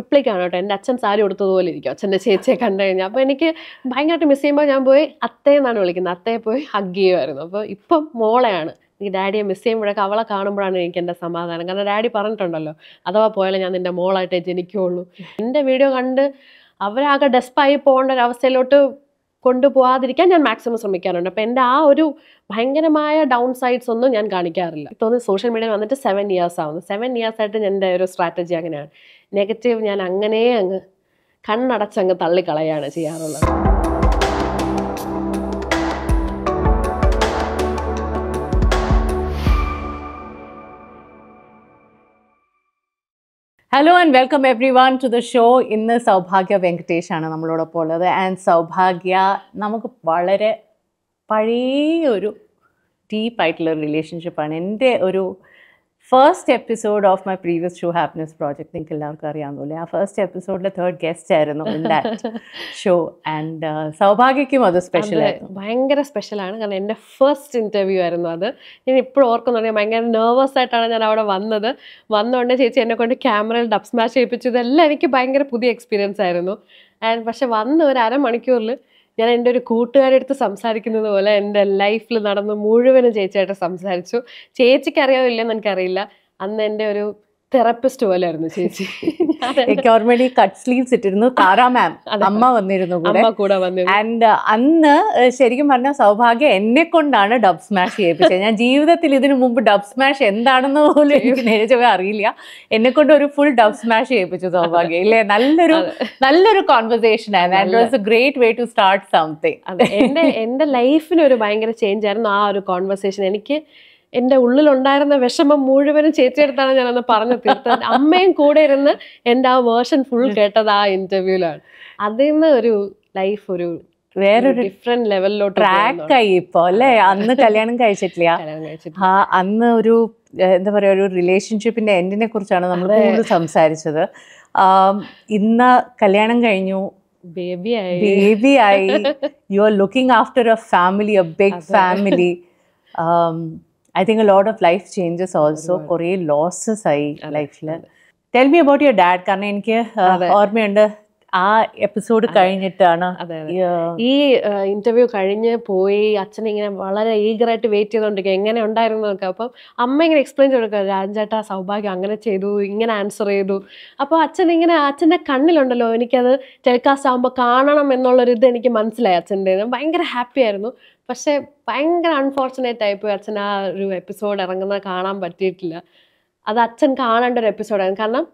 റിപ്ലൈക്കാണ് കേട്ടോ എൻ്റെ അച്ഛൻ സാരി കൊടുത്തതുപോലെ ഇരിക്കും അച്ഛൻ്റെ ചേച്ചിയെ കണ്ടു കഴിഞ്ഞാൽ അപ്പോൾ എനിക്ക് ഭയങ്കരമായിട്ട് മിസ് ചെയ്യുമ്പോൾ ഞാൻ പോയി അത്തയെന്നാണ് വിളിക്കുന്നത് അത്തയെ പോയി ഹഗ് ചെയ്യുമായിരുന്നു അപ്പോൾ ഇപ്പം മോളെയാണ് എനിക്ക് ഡാഡിയെ മിസ് ചെയ്യുമ്പോഴൊക്കെ അവളെ കാണുമ്പോഴാണ് എനിക്ക് എൻ്റെ സമാധാനം കാരണം ഡാഡി പറഞ്ഞിട്ടുണ്ടല്ലോ അഥവാ പോയാലും ഞാൻ നിൻ്റെ മോളായിട്ടേ ജനിക്കുകയുള്ളൂ എൻ്റെ വീഡിയോ കണ്ട് അവരാകെ ഡെസ്പായി പോകേണ്ട ഒരു അവസ്ഥയിലോട്ട് കൊണ്ടുപോകാതിരിക്കാൻ ഞാൻ മാക്സിമം ശ്രമിക്കാറുണ്ട് അപ്പം എൻ്റെ ആ ഒരു ഭയങ്കരമായ ഡൗൺ സൈഡ്സ് ഒന്നും ഞാൻ കാണിക്കാറില്ല തോന്നുന്നു സോഷ്യൽ മീഡിയ വന്നിട്ട് സെവൻ ഇയേഴ്സ് ആവുന്നു സെവൻ ഇയേഴ്സ് ആയിട്ട് എൻ്റെ ഒരു സ്ട്രാറ്റജി അങ്ങനെയാണ് നെഗറ്റീവ് ഞാൻ അങ്ങനെ അങ്ങ് കണ്ണടച്ചങ്ങ് തള്ളിക്കളയാണ് ചെയ്യാറുള്ളത് hello and welcome everyone to the show ഇന്ന് സൗഭാഗ്യ വെങ്കടേഷാണ് നമ്മളോടൊപ്പം ഉള്ളത് ആൻഡ് സൗഭാഗ്യ നമുക്ക് വളരെ പഴയ ഒരു ഡീപ്പായിട്ടുള്ള റിലേഷൻഷിപ്പാണ് എൻ്റെ ഒരു first episode of my previous show happiness project നിങ്ങൾക്ക് എല്ലാവർക്കും അറിയാവുന്ന പോലെ ആ ഫസ്റ്റ് എപ്പിസോഡിലെ തേർഡ് ഗസ്റ്റ് ആയിരുന്നു ഇൻ ദാറ്റ് ഷോ ആൻഡ് സൗഭാഗ്യക്കും അത് സ്പെഷ്യൽ ഭയങ്കര സ്പെഷ്യലാണ് കാരണം എൻ്റെ ഫസ്റ്റ് ഇൻ്റർവ്യൂ ആയിരുന്നു അത് ഞാൻ ഇപ്പോഴും ഓർക്കുന്നുണ്ട് ഭയങ്കര നെർവസ് ആയിട്ടാണ് ഞാൻ അവിടെ വന്നത് വന്നുകൊണ്ട് ചേച്ചി എന്നെ കൊണ്ട് ക്യാമറയിൽ ഡബ് സ്മാഷ് ചെയ്യിപ്പിച്ചു ഇതെല്ലാം എനിക്ക് ഭയങ്കര പുതിയ എക്സ്പീരിയൻസ് ആയിരുന്നു ആൻഡ് പക്ഷെ വന്ന ഒരു അരമണിക്കൂറിൽ ഞാൻ എൻ്റെ ഒരു കൂട്ടുകാരുടെ അടുത്ത് സംസാരിക്കുന്നത് പോലെ എൻ്റെ ലൈഫിൽ നടന്ന് മുഴുവനും ചേച്ചിയായിട്ട് സംസാരിച്ചു ചേച്ചിക്ക് അറിയാമില്ലെന്ന് എനിക്കറിയില്ല അന്ന് എൻ്റെ ഒരു തെറപ്പിസ്റ്റ് ആയിരുന്നു ചേച്ചി എനിക്ക് ഓർമ്മയിൽ കട്ട് സ്ലീവ്സ് ഇട്ടിരുന്നു താര മാം അമ്മ വന്നിരുന്നു കൂടെ കൂടെ ആൻഡ് അന്ന് ശരിക്കും പറഞ്ഞ സൗഭാഗ്യം എന്നെ കൊണ്ടാണ് ഡബ് സ്മാഷ് ചെയ്യിപ്പിച്ചത് ഞാൻ ജീവിതത്തിൽ ഇതിനു മുമ്പ് ഡബ് സ്മാഷ് എന്താണെന്ന് പോലും എനിക്ക് നേരിച്ചവേ അറിയില്ല എന്നെ കൊണ്ട് ഒരു ഫുൾ ഡബ് സ്മാഷ് ചെയ്യിപ്പിച്ചു സൗഭാഗ്യം ഇല്ലേ നല്ലൊരു നല്ലൊരു കോൺവെർസേഷൻ ആയിരുന്നു and was a great way to start something എന്റെ എന്റെ ലൈഫിന് ഒരു ഭയങ്കര ചേഞ്ച് ആയിരുന്നു ആ ഒരു കോൺവെർസേഷൻ എനിക്ക് എൻ്റെ ഉള്ളിലുണ്ടായിരുന്ന വിഷമം മുഴുവനും ചേച്ചിയെടുത്താണ് ഞാനൊന്ന് പറഞ്ഞു തീർത്തത് അമ്മയും കൂടെ ഇരുന്ന് എൻ്റെ ആ വേർഷൻ ഫുൾ കേട്ടത് ആ ഇന്റർവ്യൂലാണ് അതിൽ നിന്ന് ഒരു ലൈഫ് ഒരു വേറൊരു ഡിഫറെന്റ് ലെവലിലോട്ട് ട്രാക്ക് ആയി ഇപ്പോ അല്ലേ അന്ന് കല്യാണം കഴിച്ചിട്ടില്ല ആ അന്ന് ഒരു എന്താ പറയുക ഒരു റിലേഷൻഷിപ്പിന്റെ എൻഡിനെ കുറിച്ചാണ് നമ്മൾ കൂടുതൽ സംസാരിച്ചത് ഇന്ന് കല്യാണം കഴിഞ്ഞു ബേബി ബേബിയായി you are looking after a family a big family I think a lot of life changes also. Correct losses I life. Tell me about your dad. Because I ആ എപ്പിസോഡ് കഴിഞ്ഞിട്ടാണ് ഈ ഇന്റർവ്യൂ കഴിഞ്ഞ് പോയി അച്ഛൻ ഇങ്ങനെ വളരെ ഈഗറായിട്ട് wait ചെയ്തുകൊണ്ടിരിക്കുക എങ്ങനെ ഉണ്ടായിരുന്നു എന്നൊക്കെ അപ്പം അമ്മ ഇങ്ങനെ എക്സ്പ്ലെയിൻ ചെയ്തെടുക്കുക രാജേട്ടാ സൗഭാഗ്യം അങ്ങനെ ചെയ്തു ഇങ്ങനെ ആൻസർ ചെയ്തു അപ്പോൾ അച്ഛൻ ഇങ്ങനെ അച്ഛൻ്റെ കണ്ണിലുണ്ടല്ലോ എനിക്കത് ടെലികാസ്റ്റ് ആകുമ്പോൾ കാണണം എന്നുള്ളൊരു ഇത് എനിക്ക് മനസ്സിലായി അച്ഛൻ്റെ ഭയങ്കര ഹാപ്പി ആയിരുന്നു പക്ഷേ ഭയങ്കര അൺഫോർച്ചുനേറ്റ് ആയിപ്പോയി അച്ഛൻ ആ ഒരു എപ്പിസോഡ് ഇറങ്ങുന്നത് കാണാൻ പറ്റിയിട്ടില്ല അത് അച്ഛൻ കാണേണ്ട ഒരു എപ്പിസോഡായിരുന്നു കാരണം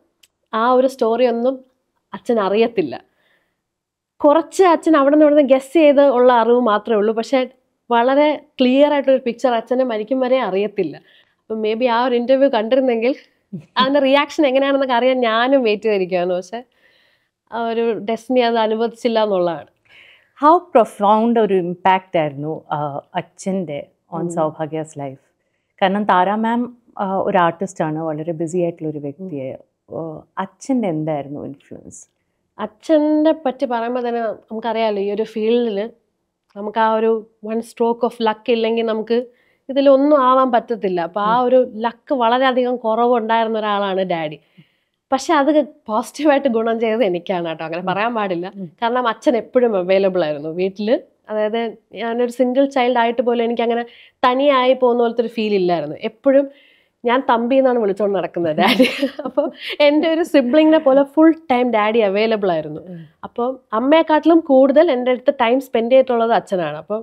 ആ ഒരു സ്റ്റോറി ഒന്നും അച്ഛൻ അറിയത്തില്ല കുറച്ച് അച്ഛൻ അവിടെ നിന്ന് ഇവിടെ നിന്ന് ഗസ് ചെയ്ത് ഉള്ള അറിവ് മാത്രമേ ഉള്ളൂ പക്ഷേ വളരെ ക്ലിയർ ആയിട്ടൊരു പിക്ചർ അച്ഛനെ മരിക്കും വരെ അറിയത്തില്ല അപ്പം മേ ബി ആ ഒരു ഇൻ്റർവ്യൂ കണ്ടിരുന്നെങ്കിൽ അതിൻ്റെ റിയാക്ഷൻ എങ്ങനെയാണെന്നൊക്കെ അറിയാൻ ഞാനും വെയിറ്റ് ചെയ്തിരിക്കുകയാണ് പക്ഷേ ഒരു ഡെസ്റ്റിനി അത് അനുവദിച്ചില്ല എന്നുള്ളതാണ് ഹൗ പ്രൊഫൗണ്ട് ഒരു ഇമ്പാക്റ്റ് ആയിരുന്നു അച്ഛൻ്റെ ഓൺ സൗഭാഗ്യസ് ലൈഫ് കാരണം താര മാം ഒരു ആർട്ടിസ്റ്റാണ് വളരെ ബിസി ആയിട്ടുള്ള ഒരു വ്യക്തിയെ അച്ഛൻ്റെ എന്തായിരുന്നു ഇൻഫ്ലുവൻസ് അച്ഛൻ്റെ പറ്റി പറയുമ്പോൾ തന്നെ നമുക്കറിയാമല്ലോ ഈ ഒരു ഫീൽഡിൽ നമുക്ക് ആ ഒരു വൺ സ്ട്രോക്ക് ഓഫ് ലക്ക് ഇല്ലെങ്കിൽ നമുക്ക് ഇതിലൊന്നും ആവാൻ പറ്റത്തില്ല അപ്പോൾ ആ ഒരു ലക്ക് വളരെയധികം കുറവുണ്ടായിരുന്ന ഒരാളാണ് ഡാഡി പക്ഷെ അത് പോസിറ്റീവായിട്ട് ഗുണം ചെയ്തത് എനിക്കാണ് കേട്ടോ അങ്ങനെ പറയാൻ പാടില്ല കാരണം അച്ഛൻ എപ്പോഴും അവൈലബിൾ ആയിരുന്നു വീട്ടിൽ അതായത് ഞാനൊരു സിംഗിൾ ചൈൽഡ് ആയിട്ട് പോലും എനിക്ക് അങ്ങനെ തനിയായി പോകുന്ന പോലത്തെ ഒരു ഫീൽ ഇല്ലായിരുന്നു എപ്പോഴും ഞാൻ തമ്പി എന്നാണ് വിളിച്ചുകൊണ്ട് നടക്കുന്നത് ഡാഡി അപ്പോൾ എൻ്റെ ഒരു സിബ്ലിങ്ങിനെ പോലെ ഫുൾ ടൈം ഡാഡി അവൈലബിൾ ആയിരുന്നു അപ്പോൾ അമ്മയെക്കാട്ടിലും കൂടുതൽ എൻ്റെ അടുത്ത് ടൈം സ്പെൻഡ് ചെയ്തിട്ടുള്ളത് അച്ഛനാണ് അപ്പം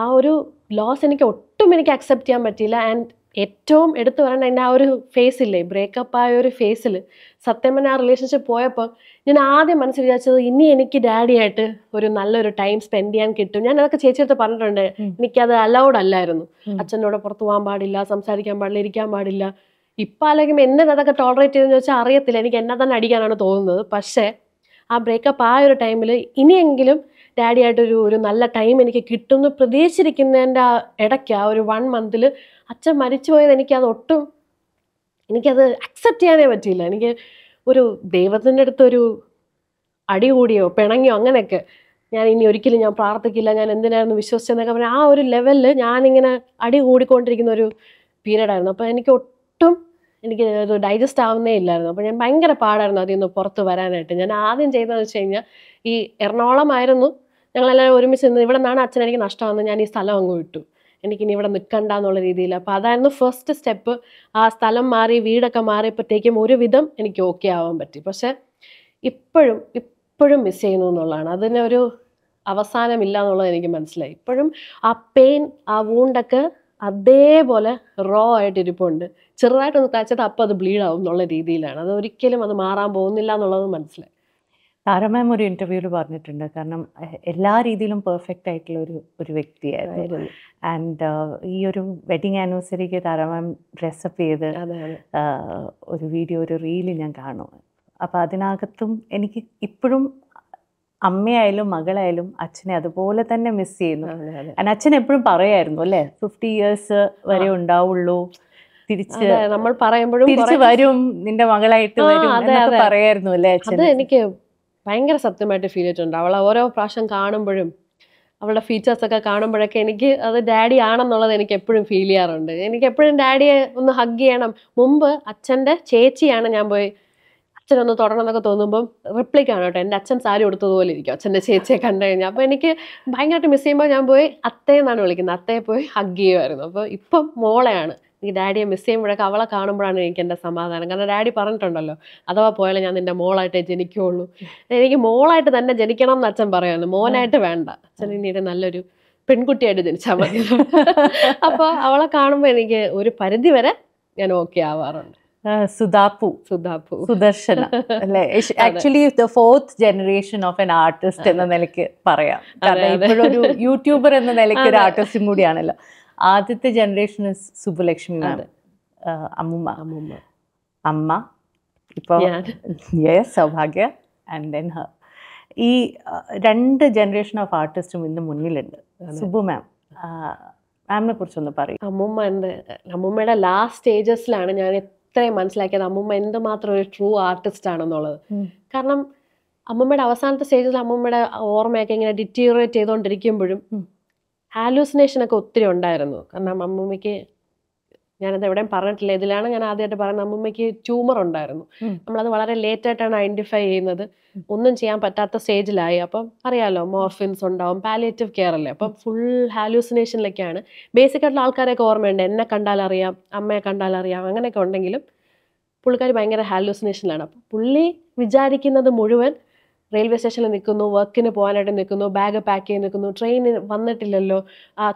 ആ ഒരു ലോസ് എനിക്ക് ഒട്ടും എനിക്ക് അക്സെപ്റ്റ് ചെയ്യാൻ പറ്റിയില്ല ആൻഡ് ഏറ്റവും എടുത്തു പറയേണ്ട എൻ്റെ ആ ഒരു ഫേസില്ലേ ബ്രേക്കപ്പ് ആയ ഒരു ഫേസിൽ സത്യം പറഞ്ഞാൽ ആ റിലേഷൻഷിപ്പ് പോയപ്പോൾ ഞാൻ ആദ്യം മനസ്സിൽ വിചാരിച്ചത് ഇനി എനിക്ക് ഡാഡിയായിട്ട് ഒരു നല്ലൊരു ടൈം സ്പെൻഡ് ചെയ്യാൻ കിട്ടും ഞാൻ അതൊക്കെ ചേച്ചിയെടുത്ത് പറഞ്ഞിട്ടുണ്ട് എനിക്കത് അലൗഡ് അല്ലായിരുന്നു അച്ഛനോട് പുറത്തു പോകാൻ പാടില്ല സംസാരിക്കാൻ പാടില്ല ഇരിക്കാൻ പാടില്ല ഇപ്പം അല്ലെങ്കിൽ എന്നെ അതൊക്കെ ടോളറേറ്റ് ചെയ്തെന്ന് വെച്ചാൽ അറിയത്തില്ല എനിക്ക് എന്നെ തന്നെ അടിക്കാനാണ് തോന്നുന്നത് പക്ഷേ ആ ബ്രേക്കപ്പ് ആ ഒരു ടൈമിൽ ഇനിയെങ്കിലും ഡാഡിയായിട്ടൊരു ഒരു നല്ല ടൈം എനിക്ക് കിട്ടുമെന്ന് പ്രതീക്ഷിച്ചിരിക്കുന്നതിൻ്റെ ആ ഇടയ്ക്ക് ആ ഒരു വൺ മന്തിൽ അച്ഛൻ മരിച്ചു പോയത് എനിക്കത് ഒട്ടും എനിക്കത് അക്സെപ്റ്റ് ചെയ്യാനേ പറ്റിയില്ല എനിക്ക് ഒരു ദൈവത്തിൻ്റെ അടുത്തൊരു അടി കൂടിയോ പിണങ്ങിയോ അങ്ങനെയൊക്കെ ഞാൻ ഇനി ഒരിക്കലും ഞാൻ പ്രാർത്ഥിക്കില്ല ഞാൻ എന്തിനായിരുന്നു വിശ്വസിച്ചെന്നൊക്കെ പറഞ്ഞാൽ ആ ഒരു ലെവലിൽ ഞാനിങ്ങനെ അടി കൂടിക്കൊണ്ടിരിക്കുന്ന ഒരു പീരീഡായിരുന്നു അപ്പോൾ എനിക്ക് ഒട്ടും എനിക്ക് അത് ഡൈജസ്റ്റ് ആവുന്നേ ഇല്ലായിരുന്നു അപ്പോൾ ഞാൻ ഭയങ്കര പാടായിരുന്നു അതിൽ നിന്ന് പുറത്ത് വരാനായിട്ട് ഞാൻ ആദ്യം ചെയ്തതെന്ന് വെച്ച് കഴിഞ്ഞാൽ ഈ എറണാകുളമായിരുന്നു ഞങ്ങളെല്ലാവരും ഒരുമിച്ച് നിന്ന് ഇവിടെ നിന്നാണ് അച്ഛൻ എനിക്ക് നഷ്ടമാകുന്നത് ഞാൻ ഈ സ്ഥലം അങ്ങ് വിട്ടു എനിക്കിനി ഇവിടെ നിൽക്കണ്ട എന്നുള്ള രീതിയിൽ അപ്പോൾ അതായിരുന്നു ഫസ്റ്റ് സ്റ്റെപ്പ് ആ സ്ഥലം മാറി വീടൊക്കെ മാറിയപ്പോഴത്തേക്കും ഒരുവിധം എനിക്ക് ഓക്കെ ആവാൻ പറ്റി പക്ഷേ ഇപ്പോഴും ഇപ്പോഴും മിസ് ചെയ്യുന്നു എന്നുള്ളതാണ് അതിനൊരു അവസാനമില്ല എന്നുള്ളത് എനിക്ക് മനസ്സിലായി ഇപ്പോഴും ആ പെയിൻ ആ വൂണ്ടൊക്കെ അതേപോലെ റോ ആയിട്ട് ഇരിപ്പുണ്ട് ചെറുതായിട്ടൊന്ന് തയ്ച്ചത് അപ്പോൾ അത് ബ്ലീഡ് എന്നുള്ള രീതിയിലാണ് അത് ഒരിക്കലും അത് മാറാൻ പോകുന്നില്ല എന്നുള്ളത് മനസ്സിലായി താര മാം ഒരു ഇൻ്റർവ്യൂവിൽ പറഞ്ഞിട്ടുണ്ട് കാരണം എല്ലാ രീതിയിലും പെർഫെക്റ്റ് ആയിട്ടുള്ള ഒരു ഒരു വ്യക്തിയായിരുന്നു ആൻഡ് ഈ ഒരു വെഡിങ് ആനിവേഴ്സറിക്ക് താര മാം ഡ്രസ്സപ്പ് ചെയ്ത് ഒരു വീഡിയോ ഒരു റീല് ഞാൻ കാണും അപ്പോൾ അതിനകത്തും എനിക്ക് ഇപ്പോഴും അമ്മയായാലും മകളായാലും അച്ഛനെ അതുപോലെ തന്നെ മിസ് ചെയ്യുന്നു ആൻഡ് അച്ഛൻ എപ്പോഴും പറയായിരുന്നു അല്ലേ ഫിഫ്റ്റി ഇയേഴ്സ് വരെ ഉണ്ടാവുള്ളൂ തിരിച്ച് നമ്മൾ പറയുമ്പോഴും തിരിച്ചു വരും നിന്റെ മകളായിട്ട് വരും പറയായിരുന്നു അല്ലേ അച്ഛൻ എനിക്ക് ഭയങ്കര സത്യമായിട്ട് ഫീൽ ചെയ്തിട്ടുണ്ട് അവൾ ഓരോ പ്രാവശ്യം കാണുമ്പോഴും അവളുടെ ഫീച്ചേഴ്സൊക്കെ കാണുമ്പോഴൊക്കെ എനിക്ക് അത് ഡാഡി ആണെന്നുള്ളത് എനിക്ക് എപ്പോഴും ഫീൽ ചെയ്യാറുണ്ട് എനിക്ക് എപ്പോഴും ഡാഡിയെ ഒന്ന് ഹഗ് ചെയ്യണം മുമ്പ് അച്ഛൻ്റെ ചേച്ചിയാണ് ഞാൻ പോയി അച്ഛനൊന്ന് തൊടണം എന്നൊക്കെ തോന്നുമ്പം റിപ്ലിക് ആണ് കേട്ടോ എൻ്റെ അച്ഛൻ സാരി കൊടുത്തതുപോലെ ഇരിക്കും അച്ഛൻ്റെ ചേച്ചിയെ കണ്ടു കഴിഞ്ഞാൽ അപ്പോൾ എനിക്ക് ഭയങ്കരമായിട്ട് മിസ് ചെയ്യുമ്പോൾ ഞാൻ പോയി അത്തേന്നാണ് വിളിക്കുന്നത് അത്തേ പോയി ഹഗ് ചെയ്യുമായിരുന്നു അപ്പോൾ ഇപ്പം മോളെയാണ് എനിക്ക് ഡാഡിയെ മിസ് ചെയ്യുമ്പോഴൊക്കെ അവളെ കാണുമ്പോഴാണ് എനിക്ക് എൻ്റെ സമാധാനം കാരണം ഡാഡി പറഞ്ഞിട്ടുണ്ടല്ലോ അഥവാ പോയാലും ഞാൻ നിൻ്റെ മോളായിട്ടേ ജനിക്കുകയുള്ളൂ എനിക്ക് മോളായിട്ട് തന്നെ ജനിക്കണം എന്ന് അച്ഛൻ പറയുന്നു മോനായിട്ട് വേണ്ട അച്ഛൻ ഇനിയുടെ നല്ലൊരു പെൺകുട്ടിയായിട്ട് ജനിച്ചാൽ മതി അപ്പോൾ അവളെ കാണുമ്പോൾ എനിക്ക് ഒരു പരിധി വരെ ഞാൻ ഓക്കെ ആവാറുണ്ട് Sudhappu Sudhappu Sudarshana actually the fourth generation of an artist എന്ന നിലയ്ക്ക് പറയാം കാരണം ഇപ്പോഴൊരു യൂട്യൂബർ എന്ന നിലയ്ക്ക് ഒരു ആർട്ടിസ്റ്റും കൂടിയാണല്ലോ ആദ്യത്തെ ജനറേഷൻ സുബ്ബലക്ഷ്മി ആണ് അമ്മുമ്മ അമ്മുമ്മ അമ്മ ഇപ്പൊ yes Saubhagya and then her ഈ രണ്ട് ജനറേഷൻ ഓഫ് ആർട്ടിസ്റ്റും ഇന്ന് മുന്നിലുണ്ട് സുബു മാം മാമിനെ കുറിച്ചൊന്ന് പറയും അമ്മുമ്മ എന്റെ അമ്മുമ്മയുടെ ലാസ്റ്റ് സ്റ്റേജസിലാണ് ഞാൻ ഇത്രയും മനസ്സിലാക്കിയത് അമ്മുമ്മ എന്തുമാത്രം ഒരു ട്രൂ ആർട്ടിസ്റ്റ് ആണെന്നുള്ളത് കാരണം അമ്മമ്മയുടെ അവസാനത്തെ സ്റ്റേജിൽ അമ്മമ്മയുടെ ഓർമ്മയൊക്കെ ഇങ്ങനെ ഡിറ്റീറിയേറ്റ് ചെയ്തുകൊണ്ടിരിക്കുമ്പോഴും ഒക്കെ ഒത്തിരി ഉണ്ടായിരുന്നു കാരണം അമ്മൂമ്മയ്ക്ക് ഞാനത് എവിടെയും പറഞ്ഞിട്ടില്ല ഇതിലാണ് ഞാൻ ആദ്യമായിട്ട് പറയുന്നത് അമ്മൂമ്മയ്ക്ക് ട്യൂമർ ഉണ്ടായിരുന്നു നമ്മളത് വളരെ ലേറ്റായിട്ടാണ് ഐഡന്റിഫൈ ചെയ്യുന്നത് ഒന്നും ചെയ്യാൻ പറ്റാത്ത സ്റ്റേജിലായി അപ്പം അറിയാലോ മോർഫിൻസ് ഉണ്ടാവും പാലിയേറ്റീവ് കെയർ അല്ലേ അപ്പം ഫുൾ ഹാലൂസിനേഷനിലൊക്കെയാണ് ബേസിക്കായിട്ടുള്ള ആൾക്കാരെയൊക്കെ ഓർമ്മയുണ്ട് എന്നെ കണ്ടാലറിയാം അറിയാം അമ്മയെ കണ്ടാലറിയാം അറിയാം അങ്ങനെയൊക്കെ ഉണ്ടെങ്കിലും പുള്ളിക്കാർ ഭയങ്കര ഹാലൂസിനേഷനിലാണ് അപ്പം പുള്ളി വിചാരിക്കുന്നത് മുഴുവൻ റെയിൽവേ സ്റ്റേഷനിൽ നിൽക്കുന്നു വർക്കിന് പോകാനായിട്ട് നിൽക്കുന്നു ബാഗ് പാക്ക് ചെയ്ത് നിൽക്കുന്നു ട്രെയിൻ വന്നിട്ടില്ലല്ലോ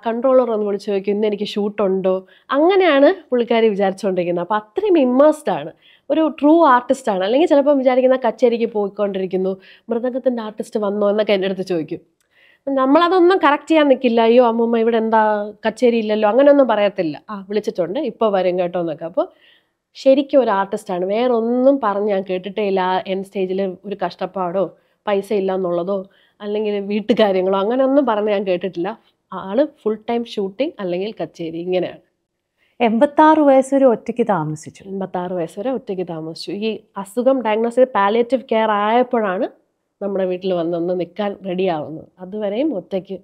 കൺട്രോളർ ഒന്ന് വിളിച്ച് ചോദിക്കും ഇന്ന് എനിക്ക് ഷൂട്ടുണ്ടോ അങ്ങനെയാണ് പുള്ളിക്കാരി വിചാരിച്ചുകൊണ്ടിരിക്കുന്നത് അപ്പോൾ അത്രയും ഇമ്മേഴ്സ്ഡ് ആണ് ഒരു ട്രൂ ആർട്ടിസ്റ്റാണ് അല്ലെങ്കിൽ ചിലപ്പം വിചാരിക്കുന്ന കച്ചേരിക്ക് പോയിക്കൊണ്ടിരിക്കുന്നു മൃതംഗത്തിൻ്റെ ആർട്ടിസ്റ്റ് വന്നോ എന്നൊക്കെ എൻ്റെ അടുത്ത് ചോദിക്കും നമ്മളതൊന്നും കറക്റ്റ് ചെയ്യാൻ നിൽക്കില്ല അയ്യോ അമ്മമ്മ ഇവിടെ എന്താ കച്ചേരി ഇല്ലല്ലോ അങ്ങനെയൊന്നും പറയത്തില്ല ആ വിളിച്ചിട്ടുണ്ട് ഇപ്പോൾ വരും കേട്ടോ എന്നൊക്കെ അപ്പോൾ ശരിക്കും ഒരു ആർട്ടിസ്റ്റാണ് വേറെ ഒന്നും പറഞ്ഞ് ഞാൻ കേട്ടിട്ടേ ഇല്ല എൻ സ്റ്റേജിൽ ഒരു കഷ്ടപ്പാടോ പൈസ ഇല്ല എന്നുള്ളതോ അല്ലെങ്കിൽ വീട്ടുകാര്യങ്ങളോ അങ്ങനെയൊന്നും പറഞ്ഞ് ഞാൻ കേട്ടിട്ടില്ല ആള് ഫുൾ ടൈം ഷൂട്ടിംഗ് അല്ലെങ്കിൽ കച്ചേരി ഇങ്ങനെയാണ് എൺപത്താറ് വയസ്സ് വരെ ഒറ്റയ്ക്ക് താമസിച്ചു എൺപത്താറ് വയസ്സ് വരെ ഒറ്റയ്ക്ക് താമസിച്ചു ഈ അസുഖം ഡയഗ്നോസ് ചെയ്ത് പാലിയേറ്റീവ് കെയർ ആയപ്പോഴാണ് നമ്മുടെ വീട്ടിൽ വന്നൊന്ന് നിൽക്കാൻ റെഡിയാവുന്നത് അതുവരെയും ഒറ്റയ്ക്ക്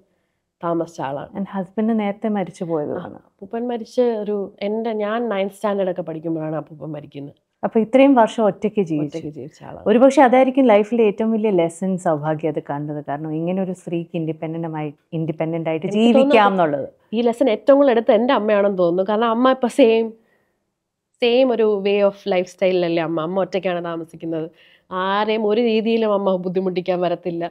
താമസിച്ച ആളാണ് ഹസ്ബൻഡ് നേരത്തെ മരിച്ചു പോയതാണ് അപ്പൂപ്പൻ മരിച്ച് ഒരു എൻ്റെ ഞാൻ നയൻത് സ്റ്റാൻഡേർഡ് ഒക്കെ പഠിക്കുമ്പോഴാണ് അപ്പൂപ്പൻ മരിക്കുന്നത് അപ്പൊ ഇത്രയും വർഷം ഒറ്റയ്ക്ക് ജീവിച്ചു ഒരുപക്ഷെ അതായിരിക്കും ലൈഫിലെ ഏറ്റവും വലിയ ലെസൺ സൗഭാഗ്യം അത് കണ്ടത് കാരണം ഇങ്ങനെ ഒരു സ്ത്രീക്ക് ഇൻഡിപെൻഡന്റ് ആയി ഇൻഡിപെൻഡന്റ് ആയിട്ട് ജീവിക്കാം എന്നുള്ളത് ഈ ലെസൺ ഏറ്റവും കൂടുതൽ എടുത്ത് എൻ്റെ അമ്മയാണെന്ന് തോന്നുന്നു കാരണം അമ്മ ഇപ്പൊ സെയിം സെയിം ഒരു വേ ഓഫ് ലൈഫ് സ്റ്റൈലിലല്ലേ അമ്മ അമ്മ ഒറ്റയ്ക്കാണ് താമസിക്കുന്നത് ആരെയും ഒരു രീതിയിലും അമ്മ ബുദ്ധിമുട്ടിക്കാൻ വരത്തില്ല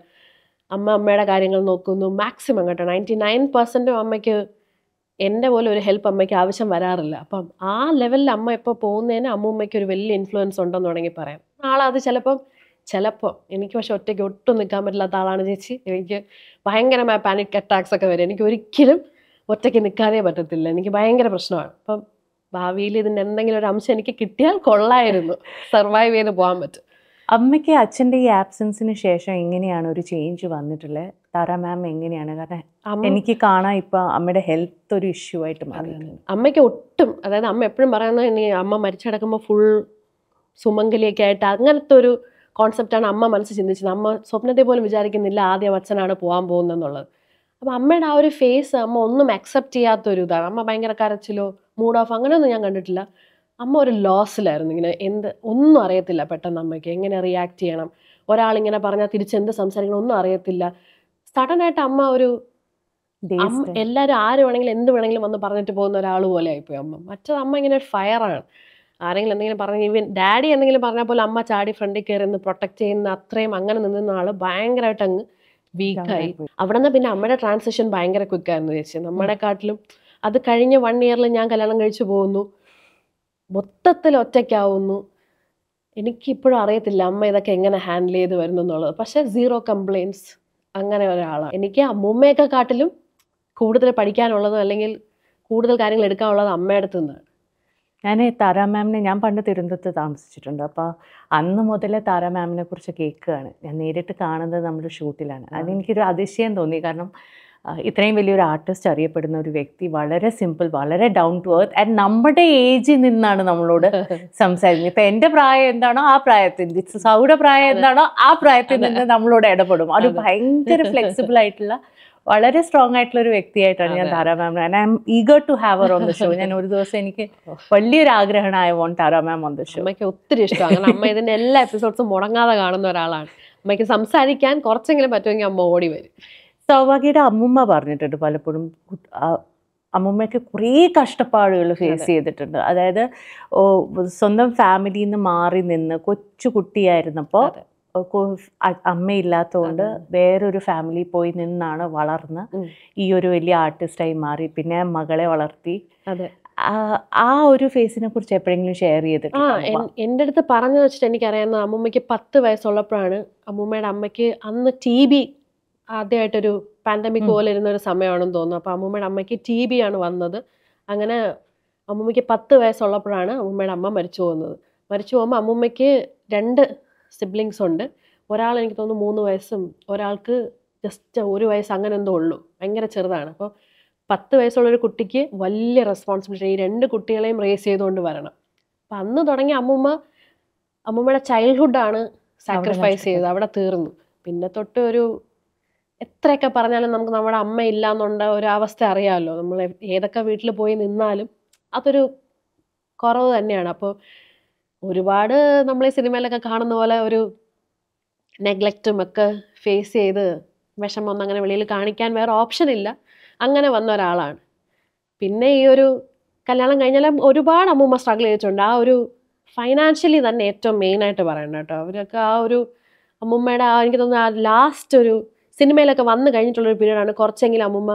അമ്മ അമ്മയുടെ കാര്യങ്ങൾ നോക്കുന്നു മാക്സിമം കേട്ടോ നയൻറ്റി നയൻ പെർസെൻറ്റും അമ്മയ്ക്ക് എൻ്റെ പോലെ ഒരു ഹെൽപ്പ് അമ്മയ്ക്ക് ആവശ്യം വരാറില്ല അപ്പം ആ ലെവലിൽ അമ്മ ഇപ്പോൾ പോകുന്നതിന് അമ്മൂമ്മയ്ക്ക് ഒരു വലിയ ഇൻഫ്ലുവൻസ് ഉണ്ടെന്ന് തുടങ്ങി പറയാം ആളത് ചിലപ്പം ചിലപ്പോൾ എനിക്ക് പക്ഷെ ഒറ്റയ്ക്ക് ഒട്ടും നിൽക്കാൻ പറ്റില്ലാത്ത ആളാണ് ചേച്ചി എനിക്ക് ഭയങ്കരമായ പാനിക് അറ്റാക്സ് ഒക്കെ വരും എനിക്ക് ഒരിക്കലും ഒറ്റയ്ക്ക് നിൽക്കാനേ പറ്റത്തില്ല എനിക്ക് ഭയങ്കര പ്രശ്നമാണ് അപ്പം ഭാവിയിൽ ഇതിൻ്റെ എന്തെങ്കിലും ഒരു അംശം എനിക്ക് കിട്ടിയാൽ കൊള്ളായിരുന്നു സർവൈവ് ചെയ്ത് പോകാൻ പറ്റും അമ്മയ്ക്ക് അച്ഛൻ്റെ ഈ ആബ്സെൻസിന് ശേഷം എങ്ങനെയാണ് ഒരു ചേഞ്ച് വന്നിട്ടുള്ളത് താര മാം എങ്ങനെയാണ് കാരണം എനിക്ക് കാണാൻ ഇപ്പൊ അമ്മയുടെ ഹെൽത്ത് ഒരു ഇഷ്യൂ ആയിട്ട് മാറി അമ്മയ്ക്ക് ഒട്ടും അതായത് അമ്മ എപ്പോഴും പറയുന്നത് അമ്മ മരിച്ചടക്കുമ്പോൾ ഫുൾ സുമംഗലിയൊക്കെ ആയിട്ട് അങ്ങനത്തെ ഒരു കോൺസെപ്റ്റാണ് അമ്മ മനസ്സ് ചിന്തിച്ചത് അമ്മ സ്വപ്നത്തെ പോലും വിചാരിക്കുന്നില്ല ആദ്യം അച്ഛനാണ് പോകാൻ പോകുന്നതെന്നുള്ളത് അപ്പോൾ അമ്മയുടെ ആ ഒരു ഫേസ് അമ്മ ഒന്നും അക്സെപ്റ്റ് ചെയ്യാത്തൊരു ഇതാണ് അമ്മ ഭയങ്കര കരച്ചിലോ മൂഡ് ഓഫ് അങ്ങനെയൊന്നും ഞാൻ കണ്ടിട്ടില്ല അമ്മ ഒരു ലോസിലായിരുന്നു ഇങ്ങനെ എന്ത് ഒന്നും അറിയത്തില്ല പെട്ടെന്ന് അമ്മയ്ക്ക് എങ്ങനെ റിയാക്ട് ചെയ്യണം ഒരാളിങ്ങനെ പറഞ്ഞാൽ തിരിച്ചെന്ത് സംസാരിക്കണം ഒന്നും അറിയത്തില്ല സഡനായിട്ട് അമ്മ ഒരു എല്ലാവരും ആര് വേണമെങ്കിലും എന്ത് വേണമെങ്കിലും വന്ന് പറഞ്ഞിട്ട് പോകുന്ന ഒരാൾ പോലെ ആയിപ്പോയി അമ്മ മറ്റത് അമ്മ ഇങ്ങനെ ഫയറാണ് ആരെങ്കിലും എന്തെങ്കിലും പറഞ്ഞ് ഇവൻ ഡാഡി എന്തെങ്കിലും പറഞ്ഞാൽ പോലും അമ്മ ചാടി ഫ്രണ്ടിൽ കയറി നിന്ന് പ്രൊട്ടക്ട് ചെയ്യുന്ന അത്രയും അങ്ങനെ നിന്നിരുന്ന ആള് ഭയങ്കരമായിട്ട് അങ്ങ് വീക്കായി അവിടെ നിന്ന് പിന്നെ അമ്മയുടെ ട്രാൻസിഷൻ ഭയങ്കര ക്വിക്കായിരുന്നു ചേച്ചി കാട്ടിലും അത് കഴിഞ്ഞ വൺ ഇയറിൽ ഞാൻ കല്യാണം കഴിച്ചു പോകുന്നു മൊത്തത്തിൽ ഒറ്റയ്ക്കാവുന്നു എനിക്കിപ്പോഴും അറിയത്തില്ല അമ്മ ഇതൊക്കെ എങ്ങനെ ഹാൻഡിൽ ചെയ്ത് വരുന്നുള്ളത് പക്ഷേ സീറോ കംപ്ലയിൻസ് അങ്ങനെ ഒരാളാണ് എനിക്ക് അമ്മൂമ്മയൊക്കെ കാട്ടിലും കൂടുതൽ പഠിക്കാനുള്ളതും അല്ലെങ്കിൽ കൂടുതൽ കാര്യങ്ങൾ എടുക്കാനുള്ളത് അമ്മയുടെ നിന്നാണ് ഞാൻ താര മാമിനെ ഞാൻ പണ്ട് തിരുവനന്തപുരത്ത് താമസിച്ചിട്ടുണ്ട് അപ്പോൾ അന്ന് മുതലേ താര മാമിനെ കുറിച്ച് കേൾക്കുകയാണ് ഞാൻ നേരിട്ട് കാണുന്നത് നമ്മുടെ ഷൂട്ടിലാണ് അതെനിക്കൊരു അതിശയം തോന്നി കാരണം ഇത്രയും വലിയൊരു ആർട്ടിസ്റ്റ് അറിയപ്പെടുന്ന ഒരു വ്യക്തി വളരെ സിമ്പിൾ വളരെ ഡൗൺ ടു എർത്ത് ആൻഡ് നമ്മുടെ ഏജിൽ നിന്നാണ് നമ്മളോട് സംസാരിക്കുന്നത് ഇപ്പം എൻ്റെ പ്രായം എന്താണോ ആ പ്രായത്തിൽ സൗഡ പ്രായം എന്താണോ ആ പ്രായത്തിൽ നിന്ന് നമ്മളോട് ഇടപെടും അത് ഭയങ്കര ഫ്ലെക്സിബിൾ ആയിട്ടുള്ള വളരെ സ്ട്രോങ് ആയിട്ടുള്ള ഒരു വ്യക്തിയായിട്ടാണ് ഞാൻ Thara ma'am I am eager to have അവർ ഓൺ ദ ഷോ ഞാൻ ഒരു ദിവസം എനിക്ക് വലിയൊരു ആഗ്രഹമായ I want Thara ma'am on the show അമ്മയ്ക്ക് ഒത്തിരി ഇഷ്ടമാണ് അമ്മ ഇതിന്റെ എല്ലാ എപ്പിസോഡ്സും മുടങ്ങാതെ കാണുന്ന ഒരാളാണ് അമ്മയ്ക്ക് സംസാരിക്കാൻ കുറച്ചെങ്കിലും പറ്റുമെങ്കിൽ അമ്മ ഓടി വരും സൗഭാഗ്യയുടെ അമ്മുമ്മ പറഞ്ഞിട്ടുണ്ട് പലപ്പോഴും അമ്മുമ്മയ്ക്ക് കുറേ കഷ്ടപ്പാടുകൾ ഫേസ് ചെയ്തിട്ടുണ്ട് അതായത് സ്വന്തം ഫാമിലിയിൽ നിന്ന് മാറി നിന്ന് കൊച്ചു കുട്ടിയായിരുന്നപ്പോൾ അമ്മയില്ലാത്തതുകൊണ്ട് വേറൊരു ഫാമിലി പോയി നിന്നാണ് വളർന്ന് ഈ ഒരു വലിയ ആർട്ടിസ്റ്റായി മാറി പിന്നെ മകളെ വളർത്തി ആ ഒരു ഫേസിനെ കുറിച്ച് എപ്പോഴെങ്കിലും ഷെയർ ചെയ്തിട്ടുണ്ട് എൻ്റെ അടുത്ത് പറഞ്ഞു വെച്ചിട്ട് എനിക്കറിയാവുന്ന അമ്മുമ്മയ്ക്ക് പത്ത് വയസ്സുള്ളപ്പോഴാണ് അമ്മൂമ്മയുടെ അമ്മയ്ക്ക് അന്ന് ടി ബി ആദ്യമായിട്ടൊരു പാൻഡമിക് പോലെ ഇരുന്ന ഒരു സമയമാണെന്ന് തോന്നുന്നു അപ്പോൾ അമ്മൂമ്മയുടെ അമ്മയ്ക്ക് ടി ബി ആണ് വന്നത് അങ്ങനെ അമ്മൂമ്മയ്ക്ക് പത്ത് വയസ്സുള്ളപ്പോഴാണ് അമ്മൂമ്മയുടെ അമ്മ മരിച്ചു പോകുന്നത് മരിച്ചു പോകുമ്പോൾ അമ്മൂമ്മയ്ക്ക് രണ്ട് സിബ്ലിങ്സ് ഉണ്ട് ഒരാൾ എനിക്ക് തോന്നുന്നു മൂന്ന് വയസ്സും ഒരാൾക്ക് ജസ്റ്റ് ഒരു വയസ്സ് അങ്ങനെ എന്തോ ഉള്ളൂ ഭയങ്കര ചെറുതാണ് അപ്പോൾ പത്ത് വയസ്സുള്ളൊരു കുട്ടിക്ക് വലിയ റെസ്പോൺസിബിലിറ്റി ഈ രണ്ട് കുട്ടികളെയും റേസ് ചെയ്തുകൊണ്ട് വരണം അപ്പം അന്ന് തുടങ്ങി അമ്മൂമ്മ അമ്മൂമ്മയുടെ ചൈൽഡ്ഹുഡാണ് സാക്രിഫൈസ് ചെയ്തത് അവിടെ തീർന്നു പിന്നെ തൊട്ട് ഒരു എത്രയൊക്കെ പറഞ്ഞാലും നമുക്ക് നമ്മുടെ അമ്മ ഇല്ലാന്നുള്ള ഒരു അവസ്ഥ അറിയാമല്ലോ നമ്മൾ ഏതൊക്കെ വീട്ടിൽ പോയി നിന്നാലും അതൊരു കുറവ് തന്നെയാണ് അപ്പോൾ ഒരുപാട് നമ്മൾ ഈ സിനിമയിലൊക്കെ കാണുന്ന പോലെ ഒരു നെഗ്ലക്റ്റും ഒക്കെ ഫേസ് ചെയ്ത് വിഷമം ഒന്നും അങ്ങനെ വെളിയിൽ കാണിക്കാൻ വേറെ ഓപ്ഷൻ ഇല്ല അങ്ങനെ വന്ന ഒരാളാണ് പിന്നെ ഈ ഒരു കല്യാണം കഴിഞ്ഞാലും ഒരുപാട് അമ്മൂമ്മ സ്ട്രഗിൾ ചെയ്തിട്ടുണ്ട് ആ ഒരു ഫൈനാൻഷ്യലി തന്നെ ഏറ്റവും മെയിനായിട്ട് പറയണം കേട്ടോ അവരൊക്കെ ആ ഒരു അമ്മൂമ്മയുടെ ആ എനിക്ക് തോന്നുന്നു ആ ലാസ്റ്റ് ഒരു സിനിമയിലൊക്കെ വന്നു കഴിഞ്ഞിട്ടുള്ളൊരു പീരീഡാണ് കുറച്ചെങ്കിലും അമ്മുമ്മ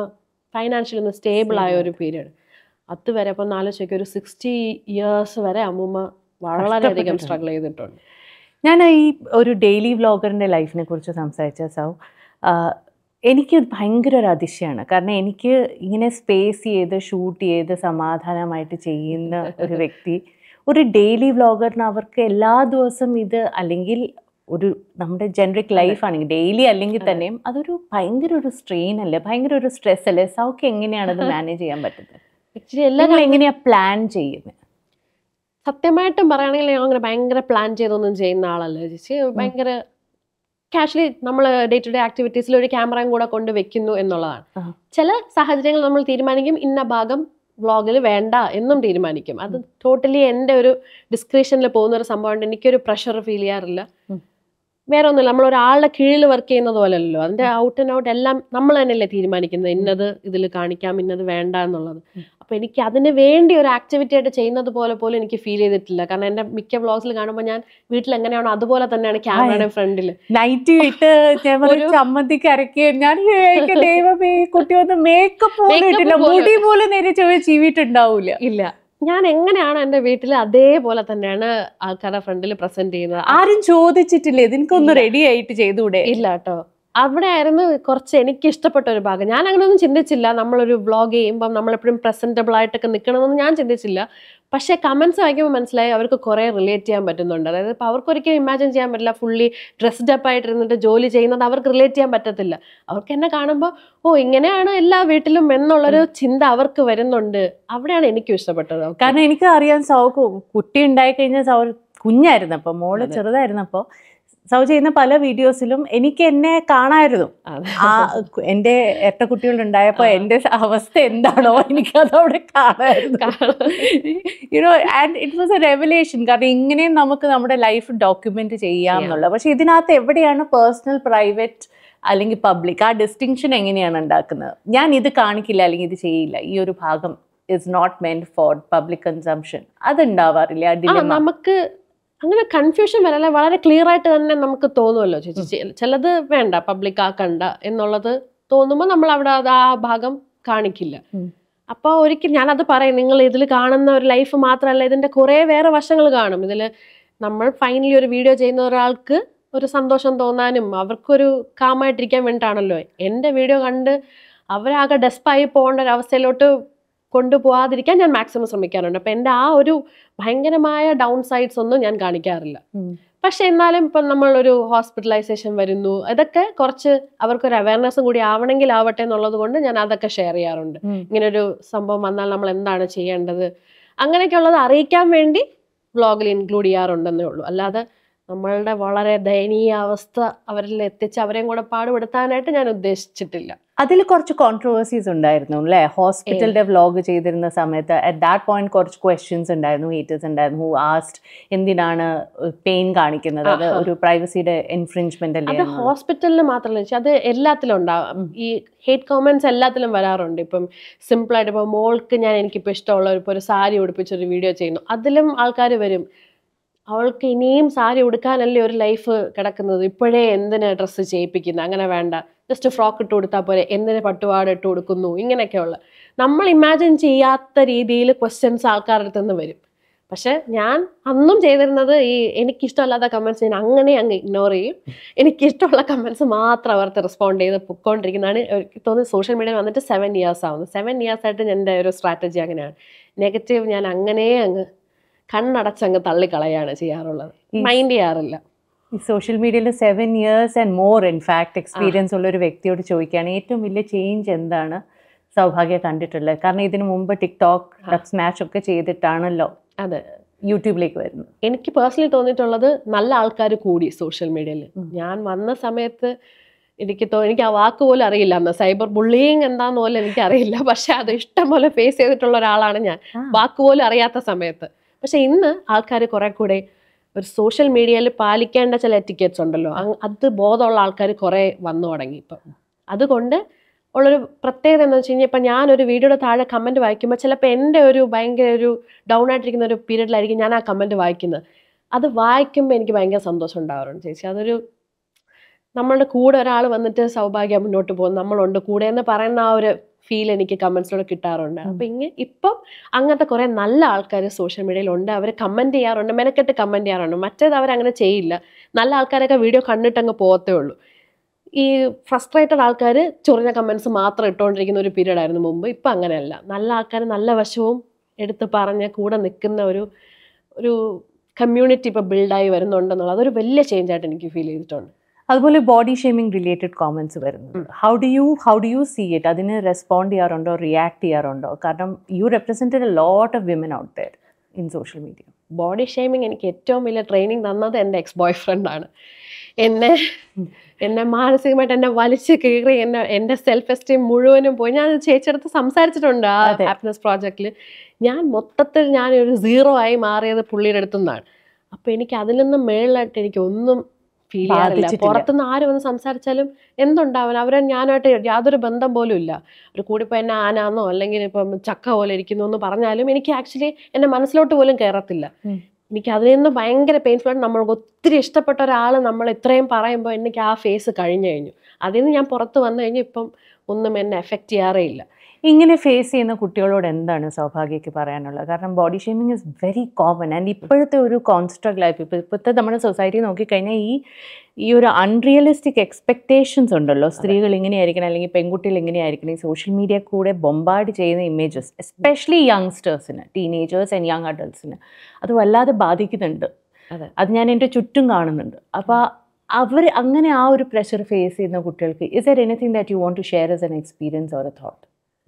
ഫൈനാൻഷ്യലി ഒന്ന് സ്റ്റേബിൾ ആയ ഒരു പീരീഡ് വരെ അപ്പം നാലോചിക്ക് ഒരു സിക്സ്റ്റി ഇയേഴ്സ് വരെ അമ്മൂമ്മ വളരെയധികം സ്ട്രഗിൾ ചെയ്തിട്ടുണ്ട് ഞാൻ ഈ ഒരു ഡെയിലി വ്ലോഗറിൻ്റെ ലൈഫിനെ കുറിച്ച് സംസാരിച്ച സൗ എനിക്ക് ഭയങ്കര ഒരു അതിശയമാണ് കാരണം എനിക്ക് ഇങ്ങനെ സ്പേസ് ചെയ്ത് ഷൂട്ട് ചെയ്ത് സമാധാനമായിട്ട് ചെയ്യുന്ന ഒരു വ്യക്തി ഒരു ഡെയിലി വ്ലോഗറിന് അവർക്ക് എല്ലാ ദിവസവും ഇത് അല്ലെങ്കിൽ ഒരു നമ്മുടെ ജനറിക് ലൈഫാണെങ്കിൽ ഡെയിലി അല്ലെങ്കിൽ തന്നെയും അതൊരു ഭയങ്കര ഒരു സ്ട്രെയിൻ അല്ലേ ഭയങ്കര ഒരു സ്ട്രെസ് അല്ലേ സൗഖ്യം എങ്ങനെയാണ് അത് മാനേജ് ചെയ്യാൻ പറ്റുന്നത് ആക്ച്വലി എല്ലാം എങ്ങനെയാണ് പ്ലാൻ ചെയ്യുന്നത് സത്യമായിട്ടും പറയുകയാണെങ്കിൽ ഞാൻ അങ്ങനെ ഭയങ്കര പ്ലാൻ ചെയ്തൊന്നും ചെയ്യുന്ന ആളല്ല ചേച്ചി ഭയങ്കര കാഷ്വലി നമ്മൾ ഡേ ടു ഡേ ആക്ടിവിറ്റീസിൽ ഒരു ക്യാമറയും കൂടെ കൊണ്ട് വെക്കുന്നു എന്നുള്ളതാണ് ചില സാഹചര്യങ്ങൾ നമ്മൾ തീരുമാനിക്കും ഇന്ന ഭാഗം വ്ളോഗിൽ വേണ്ട എന്നും തീരുമാനിക്കും അത് ടോട്ടലി എൻ്റെ ഒരു ഡിസ്ക്രിപ്ഷനിൽ പോകുന്ന ഒരു സംഭവമുണ്ട് എനിക്കൊരു പ്രഷർ ഫീൽ ചെയ്യാറില്ല വേറെ ഒന്നുമില്ല നമ്മൾ ഒരാളുടെ കീഴിൽ വർക്ക് ചെയ്യുന്നത് പോലല്ലോ അതിന്റെ ഔട്ട് ആൻഡ് ഔട്ട് എല്ലാം നമ്മൾ തന്നെയല്ലേ തീരുമാനിക്കുന്നത് ഇന്നത് ഇതിൽ കാണിക്കാം ഇന്നത് വേണ്ട എന്നുള്ളത് അപ്പോൾ എനിക്ക് അതിന് വേണ്ടി ഒരു ആക്ടിവിറ്റി ആയിട്ട് ചെയ്യുന്നത് പോലെ പോലും എനിക്ക് ഫീൽ ചെയ്തിട്ടില്ല കാരണം എന്റെ മിക്ക വ്ളോഗ്സിൽ കാണുമ്പോൾ ഞാൻ വീട്ടിൽ എങ്ങനെയാണോ അതുപോലെ തന്നെയാണ് ക്യാമറയുടെ ഫ്രണ്ടിൽ നൈറ്റ് ഇട്ട് ചമ്മന്തിക്ക് അരക്കി ഞാൻ ദൈവമേ കുട്ടി വന്ന് മേക്കപ്പ് മുടി ഇല്ല ഞാൻ എങ്ങനെയാണ് എന്റെ വീട്ടിൽ അതേപോലെ തന്നെയാണ് ആൾക്കാരുടെ ഫ്രണ്ടിൽ പ്രസന്റ് ചെയ്യുന്നത് ആരും ചോദിച്ചിട്ടില്ലേ നിനക്കൊന്ന് റെഡി ആയിട്ട് ചെയ്തുകൂടെ ഇല്ല കേട്ടോ അവിടെ ആയിരുന്നു കുറച്ച് എനിക്ക് ഇഷ്ടപ്പെട്ട ഒരു ഭാഗം ഞാൻ അങ്ങനെയൊന്നും ചിന്തിച്ചില്ല നമ്മളൊരു വ്ളോഗ് ചെയ്യുമ്പം നമ്മളെപ്പോഴും പ്രസൻറ്റബിൾ ആയിട്ടൊക്കെ നിൽക്കണമെന്ന് ഞാൻ ചിന്തിച്ചില്ല പക്ഷേ കമൻസ് വായിക്കുമ്പോൾ മനസ്സിലായി അവർക്ക് കുറേ റിലേറ്റ് ചെയ്യാൻ പറ്റുന്നുണ്ട് അതായത് ഇപ്പോൾ അവർക്കൊരിക്കലും ഇമാജിൻ ചെയ്യാൻ പറ്റില്ല ഫുള്ളി ഡ്രസ്ഡ് അപ്പ് ആയിട്ടിരുന്നിട്ട് ജോലി ചെയ്യുന്നത് അവർക്ക് റിലേറ്റ് ചെയ്യാൻ പറ്റത്തില്ല അവർക്ക് എന്നെ കാണുമ്പോൾ ഓ ഇങ്ങനെയാണ് എല്ലാ വീട്ടിലും എന്നുള്ളൊരു ചിന്ത അവർക്ക് വരുന്നുണ്ട് അവിടെയാണ് എനിക്കും ഇഷ്ടപ്പെട്ടത് കാരണം എനിക്ക് അറിയാൻ സൗക്കും കുട്ടി ഉണ്ടായി കഴിഞ്ഞാൽ സൗ കുഞ്ഞായിരുന്നപ്പോൾ മോള് ചെറുതായിരുന്നപ്പോൾ സൗ ചെയ്യുന്ന പല വീഡിയോസിലും എനിക്ക് എന്നെ കാണായിരുന്നു ആ എന്റെ എട്ട കുട്ടികളുണ്ടായപ്പോ എന്റെ അവസ്ഥ എന്താണോ എനിക്ക് അതവിടെ കാണായിരുന്നു you know and it was a revelation കാരണം ഇങ്ങനെയും നമുക്ക് നമ്മുടെ ലൈഫ് ഡോക്യുമെന്റ് ചെയ്യാന്നുള്ളത് പക്ഷെ ഇതിനകത്ത് എവിടെയാണ് പേഴ്സണൽ പ്രൈവറ്റ് അല്ലെങ്കിൽ പബ്ലിക് ആ ഡിസ്റ്റിങ്ഷൻ എങ്ങനെയാണ് ഉണ്ടാക്കുന്നത് ഞാൻ ഇത് കാണിക്കില്ല അല്ലെങ്കിൽ ഇത് ചെയ്യില്ല ഈ ഒരു ഭാഗം is not meant for public consumption അതുണ്ടാവാറില്ല നമുക്ക് അങ്ങനെ കൺഫ്യൂഷൻ വരാതെ വളരെ ക്ലിയർ ആയിട്ട് തന്നെ നമുക്ക് തോന്നുമല്ലോ ചേച്ചി ചിലത് വേണ്ട പബ്ലിക് ആക്കണ്ട എന്നുള്ളത് തോന്നുമ്പോൾ നമ്മൾ അവിടെ അത് ആ ഭാഗം കാണിക്കില്ല അപ്പോൾ ഒരിക്കലും ഞാനത് പറയും നിങ്ങൾ ഇതിൽ കാണുന്ന ഒരു ലൈഫ് മാത്രമല്ല ഇതിന്റെ കുറേ വേറെ വശങ്ങൾ കാണും ഇതിൽ നമ്മൾ ഫൈനലി ഒരു വീഡിയോ ചെയ്യുന്ന ഒരാൾക്ക് ഒരു സന്തോഷം തോന്നാനും അവർക്കൊരു കാമായിട്ടിരിക്കാൻ വേണ്ടിയിട്ടാണല്ലോ എൻ്റെ വീഡിയോ കണ്ട് അവരാകെ ഡെസ്പായി പോകേണ്ട ഒരു അവസ്ഥയിലോട്ട് കൊണ്ടുപോകാതിരിക്കാൻ ഞാൻ മാക്സിമം ശ്രമിക്കാറുണ്ട് അപ്പം എൻ്റെ ആ ഒരു ഭയങ്കരമായ ഡൗൺ സൈഡ്സ് ഒന്നും ഞാൻ കാണിക്കാറില്ല പക്ഷെ എന്നാലും ഇപ്പം നമ്മളൊരു ഹോസ്പിറ്റലൈസേഷൻ വരുന്നു അതൊക്കെ കുറച്ച് അവർക്കൊരു അവയർനെസ്സും കൂടി ആവണമെങ്കിൽ ആവട്ടെ എന്നുള്ളത് കൊണ്ട് ഞാൻ അതൊക്കെ ഷെയർ ചെയ്യാറുണ്ട് ഇങ്ങനെ ഒരു സംഭവം വന്നാൽ നമ്മൾ എന്താണ് ചെയ്യേണ്ടത് അങ്ങനെയൊക്കെ ഉള്ളത് അറിയിക്കാൻ വേണ്ടി വ്ളോഗിൽ ഇൻക്ലൂഡ് ചെയ്യാറുണ്ടെന്നേ ഉള്ളൂ അല്ലാതെ നമ്മളുടെ വളരെ ദയനീയ അവസ്ഥ അവരിൽ എത്തിച്ച് അവരെയും കൂടെ പാടുപെടുത്താനായിട്ട് ഞാൻ ഉദ്ദേശിച്ചിട്ടില്ല അതിൽ കുറച്ച് കോൺട്രവേഴ്സീസ് ഉണ്ടായിരുന്നു അല്ലെ ഹോസ്പിറ്റലിന്റെ വ്ലോഗ് ചെയ്തിരുന്ന സമയത്ത് അറ്റ് ദാറ്റ് പോയിന്റ് കുറച്ച് ക്വസ്റ്റ്യൻസ് ഉണ്ടായിരുന്നു ഹീറ്റേഴ്സ് ഉണ്ടായിരുന്നു ഹു ആസ്റ്റ് എന്തിനാണ് പെയിൻ കാണിക്കുന്നത് അത് ഒരു പ്രൈവസിയുടെ ഇൻഫ്രിഞ്ച്മെന്റ് അല്ലേ ഹോസ്പിറ്റലിൽ മാത്രമല്ല അത് എല്ലാത്തിലും ഉണ്ടാവും ഈ ഹേറ്റ് കോമൻസ് എല്ലാത്തിലും വരാറുണ്ട് ഇപ്പം സിമ്പിളായിട്ട് ഇപ്പോൾ മോൾക്ക് ഞാൻ എനിക്കിപ്പോൾ ഇഷ്ടമുള്ള ഇപ്പോൾ ഒരു സാരി ഉടുപ്പിച്ചൊരു വീഡിയോ ചെയ്യുന്നു അതിലും ആൾക്കാർ വരും അവൾക്ക് ഇനിയും സാരി ഉടുക്കാനല്ലേ ഒരു ലൈഫ് കിടക്കുന്നത് ഇപ്പോഴേ എന്തിനാ ഡ്രസ്സ് ചെയ്യിപ്പിക്കുന്നത് അങ്ങനെ വേണ്ട ജസ്റ്റ് ഫ്രോക്ക് ഇട്ട് കൊടുത്താൽ പോലെ എന്തിന് പട്ടുപാട് ഇട്ട് കൊടുക്കുന്നു ഇങ്ങനെയൊക്കെയുള്ള നമ്മൾ ഇമാജിൻ ചെയ്യാത്ത രീതിയിൽ ക്വസ്റ്റ്യൻസ് ആൾക്കാരുടെ അടുത്ത് നിന്ന് വരും പക്ഷെ ഞാൻ അന്നും ചെയ്തിരുന്നത് ഈ എനിക്കിഷ്ടമല്ലാത്ത കമൻസ് ഞാൻ അങ്ങനെ അങ്ങ് ഇഗ്നോർ ചെയ്യും എനിക്കിഷ്ടമുള്ള കമൻസ് മാത്രം അവർക്ക് റെസ്പോണ്ട് ചെയ്ത് പൊക്കോണ്ടിരിക്കുന്നതാണ് എനിക്ക് തോന്നുന്നത് സോഷ്യൽ മീഡിയ വന്നിട്ട് സെവൻ ഇയേഴ്സ് ആവുന്നു സെവൻ ഇയേഴ്സ് ആയിട്ട് എൻ്റെ ഒരു സ്ട്രാറ്റജി അങ്ങനെയാണ് നെഗറ്റീവ് ഞാൻ അങ്ങനെ അങ്ങ് കണ്ണടച്ചങ്ങ് തള്ളിക്കളയാണ് ചെയ്യാറുള്ളത് മൈൻഡ് ചെയ്യാറില്ല ഈ സോഷ്യൽ മീഡിയയിൽ seven years and more in fact experience ഉള്ള ഒരു വ്യക്തിയോട് ചോദിക്കുകയാണ് ഏറ്റവും വലിയ ചേഞ്ച് എന്താണ് സൗഭാഗ്യ കണ്ടിട്ടുള്ളത് കാരണം ഇതിനു മുമ്പ് ടിക്ടോക്ക് സ്മാഷ് ഒക്കെ ചെയ്തിട്ടാണല്ലോ അതെ യൂട്യൂബിലേക്ക് വരുന്നത് എനിക്ക് പേഴ്സണലി തോന്നിയിട്ടുള്ളത് നല്ല ആൾക്കാർ കൂടി സോഷ്യൽ മീഡിയയിൽ ഞാൻ വന്ന സമയത്ത് എനിക്ക് തോ എനിക്ക് ആ വാക്ക് പോലും അറിയില്ല അന്ന് സൈബർ ബുള്ളിങ് എന്താന്ന് പോലും എനിക്കറിയില്ല പക്ഷെ അത് ഇഷ്ടം പോലെ ഫേസ് ചെയ്തിട്ടുള്ള ഒരാളാണ് ഞാൻ വാക്ക് പോലും അറിയാത്ത സമയത്ത് പക്ഷേ ഇന്ന് ആൾക്കാർ കുറെ കൂടെ ഒരു സോഷ്യൽ മീഡിയയിൽ പാലിക്കേണ്ട ചില എറ്റിക്കറ്റ്സ് ഉണ്ടല്ലോ അത് ബോധമുള്ള ആൾക്കാർ കുറേ വന്നു തുടങ്ങി ഇപ്പം അതുകൊണ്ട് ഉള്ളൊരു പ്രത്യേകത എന്ന് വെച്ച് കഴിഞ്ഞാൽ ഇപ്പം ഞാനൊരു വീഡിയോയുടെ താഴെ കമൻറ്റ് വായിക്കുമ്പോൾ ചിലപ്പോൾ എൻ്റെ ഒരു ഭയങ്കര ഒരു ഡൗൺ ആയിട്ടിരിക്കുന്ന ഒരു പീരീഡിലായിരിക്കും ഞാൻ ആ കമൻറ്റ് വായിക്കുന്നത് അത് വായിക്കുമ്പോൾ എനിക്ക് ഭയങ്കര സന്തോഷം ഉണ്ടാവാറുണ്ട് ചേച്ചി അതൊരു നമ്മളുടെ കൂടെ ഒരാൾ വന്നിട്ട് സൗഭാഗ്യം മുന്നോട്ട് പോകും നമ്മളുണ്ട് കൂടെ എന്ന് പറയുന്ന ആ ഒരു ഫീൽ എനിക്ക് കമൻസിലൂടെ കിട്ടാറുണ്ട് അപ്പൊ ഇങ്ങനെ ഇപ്പം അങ്ങനത്തെ കുറേ നല്ല ആൾക്കാർ സോഷ്യൽ മീഡിയയിൽ ഉണ്ട് അവർ കമന്റ് ചെയ്യാറുണ്ട് മെനക്കെട്ട് കമന്റ് ചെയ്യാറുണ്ട് മറ്റേത് അവരങ്ങനെ ചെയ്യില്ല നല്ല ആൾക്കാരൊക്കെ വീഡിയോ കണ്ടിട്ടങ്ങ് പോകത്തേ ഉള്ളൂ ഈ ഫ്രസ്ട്രേറ്റഡ് ആൾക്കാർ ചൊറിഞ്ഞ കമൻസ് മാത്രം ഇട്ടുകൊണ്ടിരിക്കുന്ന ഒരു പീരീഡ് ആയിരുന്നു മുമ്പ് ഇപ്പം അങ്ങനെയല്ല നല്ല ആൾക്കാർ നല്ല വശവും എടുത്ത് പറഞ്ഞ് കൂടെ നിൽക്കുന്ന ഒരു ഒരു കമ്മ്യൂണിറ്റി ഇപ്പോൾ ബിൽഡായി വരുന്നുണ്ടെന്നുള്ളത് അതൊരു വലിയ ചേഞ്ചായിട്ട് എനിക്ക് ഫീൽ ചെയ്തിട്ടുണ്ട് അതുപോലെ ബോഡി ഷേമിംഗ് റിലേറ്റഡ് കോമൻസ് വരുന്നത് how do you how do you see it അതിന് റെസ്പോണ്ട് ചെയ്യാറുണ്ടോ റിയാക്ട് ചെയ്യാറുണ്ടോ കാരണം you represented a lot of women out there in social media body shaming എനിക്ക് ഏറ്റവും വലിയ ട്രെയിനിങ് തന്നത് എൻ്റെ എക്സ് ബോയ് ഫ്രണ്ടാണ് എന്നെ എന്നെ മാനസികമായിട്ട് എന്നെ വലിച്ച് കീറി എന്നെ എൻ്റെ സെൽഫ് എസ്റ്റീം മുഴുവനും പോയി ഞാൻ ചേച്ചിയെടുത്ത് സംസാരിച്ചിട്ടുണ്ട് ആ ഹാപ്പിനെസ് പ്രോജക്റ്റിൽ ഞാൻ മൊത്തത്തിൽ ഞാനൊരു സീറോ ആയി മാറിയത് പുള്ളിയുടെ അടുത്തുനിന്നാണ് അപ്പോൾ എനിക്ക് അതിൽ നിന്ന് മേളിലായിട്ട് എനിക്ക് ഒന്നും ഫീൽ ചെയ്യാറില്ല പുറത്തുനിന്ന് ആര് വന്ന് സംസാരിച്ചാലും എന്തുണ്ടാവണം അവരെ ഞാനായിട്ട് യാതൊരു ബന്ധം പോലും ഇല്ല ഒരു കൂടിപ്പോ എന്നെ ആനാന്നോ അല്ലെങ്കിൽ ഇപ്പം ചക്ക പോലെ ഇരിക്കുന്നു എന്ന് പറഞ്ഞാലും എനിക്ക് ആക്ച്വലി എന്റെ മനസ്സിലോട്ട് പോലും കയറത്തില്ല എനിക്ക് അതിൽ നിന്ന് ഭയങ്കര പെയിൻഫുൾ ആണ് നമ്മൾക്ക് ഒത്തിരി ഇഷ്ടപ്പെട്ട ഒരാൾ നമ്മൾ ഇത്രയും പറയുമ്പോൾ എനിക്ക് ആ ഫേസ് കഴിഞ്ഞു കഴിഞ്ഞു അതിൽ നിന്ന് ഞാൻ പുറത്ത് വന്നു കഴിഞ്ഞ് ഇപ്പം ഒന്നും എന്നെ എഫക്റ്റ് ചെയ്യാറേ ഇല്ല ഇങ്ങനെ ഫേസ് ചെയ്യുന്ന കുട്ടികളോട് എന്താണ് സൗഭാഗ്യക്ക് പറയാനുള്ളത് കാരണം body shaming is very common and ഇപ്പോഴത്തെ ഒരു കോൺസ്ട്രക്ട് ലൈഫ് ഇപ്പോൾ ഇപ്പോഴത്തെ നമ്മുടെ സൊസൈറ്റി നോക്കിക്കഴിഞ്ഞാൽ ഈ ഈ ഒരു അൺറിയലിസ്റ്റിക് എക്സ്പെക്റ്റേഷൻസ് ഉണ്ടല്ലോ സ്ത്രീകൾ ഇങ്ങനെയായിരിക്കണം അല്ലെങ്കിൽ പെൺകുട്ടികൾ ഇങ്ങനെയായിരിക്കണം ഈ സോഷ്യൽ മീഡിയ കൂടെ ബൊമ്പാർഡ് ചെയ്യുന്ന ഇമേജസ് എസ്പെഷ്യലി യങ്സ്റ്റേഴ്സിന് ടീനേജേഴ്സ് ആൻഡ് യങ് അഡൾട്ട്സിന് അത് വല്ലാതെ ബാധിക്കുന്നുണ്ട് അത് ഞാൻ എൻ്റെ ചുറ്റും കാണുന്നുണ്ട് അപ്പോൾ അവർ അങ്ങനെ ആ ഒരു പ്രഷർ ഫേസ് ചെയ്യുന്ന കുട്ടികൾക്ക് is there anything that you want to share as an experience or a thought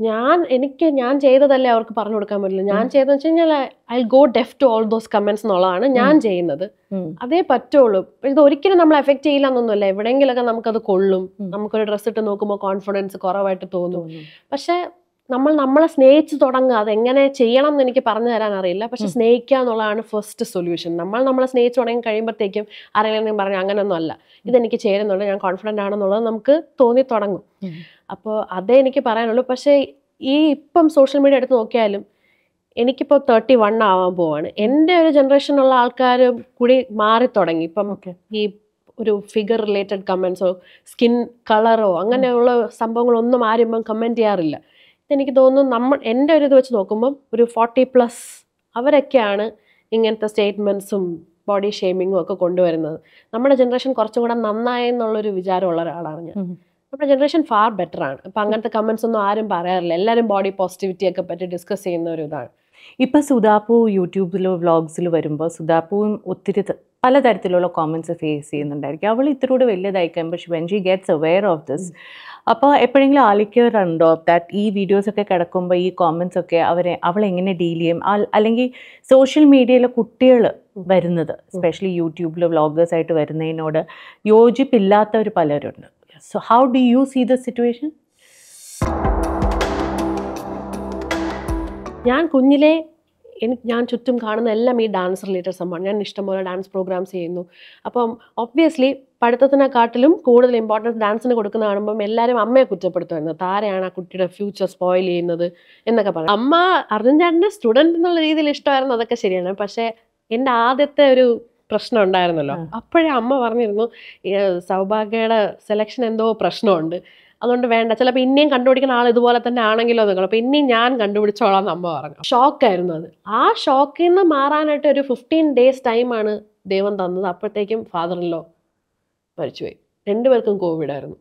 ഞാൻ എനിക്ക് ഞാൻ ചെയ്തതല്ലേ അവർക്ക് പറഞ്ഞു കൊടുക്കാൻ പറ്റില്ല ഞാൻ ചെയ്തെന്ന് വെച്ച് കഴിഞ്ഞാൽ I go deaf to all those comments എന്നുള്ളതാണ് ഞാൻ ചെയ്യുന്നത് അതേ പറ്റുള്ളൂ ഇത് ഒരിക്കലും നമ്മൾ എഫക്ട് ചെയ്യില്ല എന്നൊന്നുമല്ല എവിടെയെങ്കിലൊക്കെ നമുക്കത് കൊള്ളും നമുക്കൊരു ഡ്രസ്സ് ഇട്ട് നോക്കുമ്പോൾ കോൺഫിഡൻസ് കുറവായിട്ട് തോന്നും പക്ഷെ നമ്മൾ നമ്മളെ സ്നേഹിച്ച് തുടങ്ങുക അതെങ്ങനെ ചെയ്യണം എന്ന് എനിക്ക് പറഞ്ഞു തരാൻ അറിയില്ല പക്ഷെ സ്നേഹിക്കുക എന്നുള്ളതാണ് ഫസ്റ്റ് സൊല്യൂഷൻ നമ്മൾ നമ്മളെ സ്നേഹിച്ച് തുടങ്ങി കഴിയുമ്പോഴത്തേക്കും ആരെങ്കിലും പറഞ്ഞു അങ്ങനെയൊന്നും അല്ല ഇതെനിക്ക് ചേരുന്നുണ്ട് ഞാൻ കോൺഫിഡൻ്റ് ആണെന്നുള്ളത് നമുക്ക് തോന്നി തുടങ്ങും അപ്പോൾ അതേ എനിക്ക് പറയാനുള്ളൂ പക്ഷേ ഈ ഇപ്പം സോഷ്യൽ മീഡിയ എടുത്ത് നോക്കിയാലും എനിക്കിപ്പോൾ തേർട്ടി വൺ ആവാൻ പോവാണ് എൻ്റെ ഒരു ജനറേഷനുള്ള ആൾക്കാർ കൂടി മാറി തുടങ്ങി ഇപ്പം ഈ ഒരു ഫിഗർ റിലേറ്റഡ് കമൻസോ സ്കിൻ കളറോ അങ്ങനെയുള്ള സംഭവങ്ങളൊന്നും ആരും ഇപ്പം കമൻറ്റ് ചെയ്യാറില്ല എനിക്ക് തോന്നുന്നു നമ്മൾ എൻ്റെ ഒരു ഇത് വെച്ച് നോക്കുമ്പം ഒരു ഫോർട്ടി പ്ലസ് അവരൊക്കെയാണ് ഇങ്ങനത്തെ സ്റ്റേറ്റ്മെൻറ്റ്സും ബോഡി ഷേമിങ്ങും ഒക്കെ കൊണ്ടുവരുന്നത് നമ്മുടെ ജനറേഷൻ കുറച്ചും കൂടെ നന്നായി എന്നുള്ളൊരു വിചാരമുള്ള ഒരാളാണ് ഞാൻ നമ്മുടെ ജനറേഷൻ ഫാർ ബെറ്റർ ആണ് അപ്പം അങ്ങനത്തെ കമൻസ് ഒന്നും ആരും പറയാറില്ല എല്ലാവരും ബോഡി പോസിറ്റിവിറ്റിയൊക്കെ പറ്റി ഡിസ്കസ് ചെയ്യുന്ന ഒരു ഇതാണ് ഇപ്പം സുധാപ്പു യൂട്യൂബിലോ വ്ളോഗ്സിലോ വരുമ്പോൾ സുധാപ്പുവും ഒത്തിരി പലതരത്തിലുള്ള കോമൻസ് ഫേസ് ചെയ്യുന്നുണ്ടായിരിക്കും അവൾ ഇത്തിരൂടെ വലിയതായിരിക്കാം പക്ഷെ when she gets aware of this അപ്പോൾ എപ്പോഴെങ്കിലും ആലിക്കാറുണ്ടോ ദാറ്റ് ഈ വീഡിയോസൊക്കെ കിടക്കുമ്പോൾ ഈ കോമൻസ് ഒക്കെ അവരെ അവളെങ്ങനെ ഡീൽ ചെയ്യും അല്ലെങ്കിൽ സോഷ്യൽ മീഡിയയിലെ കുട്ടികൾ വരുന്നത് സ്പെഷ്യലി യൂട്യൂബിൽ ആയിട്ട് വരുന്നതിനോട് യോജിപ്പില്ലാത്തവർ പലരുണ്ട് so how do you see the situation ഞാൻ കുഞ്ഞിലെ എനിക്ക് ഞാൻ ചുറ്റും കാണുന്ന എല്ലാം ഈ ഡാൻസ് റിലേറ്റഡ് സംഭവമാണ് ഞാൻ ഇഷ്ടംപോലെ ഡാൻസ് പ്രോഗ്രാംസ് ചെയ്യുന്നു അപ്പം ഒബ്വിയസ്ലി പഠിത്തത്തിനെക്കാട്ടിലും കൂടുതൽ ഇമ്പോർട്ടൻസ് ഡാൻസിന് കൊടുക്കുന്ന കാണുമ്പം എല്ലാവരും അമ്മയെ കുറ്റപ്പെടുത്തുമായിരുന്നു താരയാണ് ആ കുട്ടിയുടെ ഫ്യൂച്ചർ സ്പോയിൽ ചെയ്യുന്നത് എന്നൊക്കെ പറഞ്ഞു അമ്മ അർജുൻ ചേട്ടൻ്റെ സ്റ്റുഡൻറ്റ് എന്നുള്ള രീതിയിൽ ഇഷ്ടമായിരുന്നു അതൊക്കെ ശരിയാണ് പക്ഷേ എൻ്റെ ആദ്യത്തെ ഒരു പ്രശ്നം ഉണ്ടായിരുന്നല്ലോ അപ്പോഴേ അമ്മ പറഞ്ഞിരുന്നു സൗഭാഗ്യയുടെ സെലക്ഷൻ എന്തോ പ്രശ്നമുണ്ട് അതുകൊണ്ട് വേണ്ട ചിലപ്പോൾ ഇനിയും കണ്ടുപിടിക്കുന്ന ആൾ ഇതുപോലെ തന്നെ ആണെങ്കിലോ നിങ്ങൾ അപ്പോൾ ഇനിയും ഞാൻ കണ്ടുപിടിച്ചോളാം നമ്മ പറഞ്ഞു ഷോക്കായിരുന്നു അത് ആ ഷോക്കിൽ നിന്ന് മാറാനായിട്ട് ഒരു ഫിഫ്റ്റീൻ ഡേയ്സ് ടൈമാണ് ദൈവം തന്നത് അപ്പോഴത്തേക്കും ഫാദറിലോ മരിച്ചുപോയി രണ്ടുപേർക്കും കോവിഡായിരുന്നു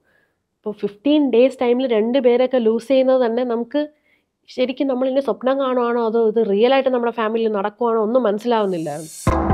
അപ്പോൾ ഫിഫ്റ്റീൻ ഡേയ്സ് ടൈമിൽ രണ്ട് പേരൊക്കെ ലൂസ് ചെയ്യുന്നത് തന്നെ നമുക്ക് ശരിക്കും നമ്മളിൻ്റെ സ്വപ്നം കാണുവാണോ അതോ ഇത് റിയലായിട്ട് നമ്മുടെ ഫാമിലിയിൽ നടക്കുവാണോ ഒന്നും മനസ്സിലാവുന്നില്ലായിരുന്നു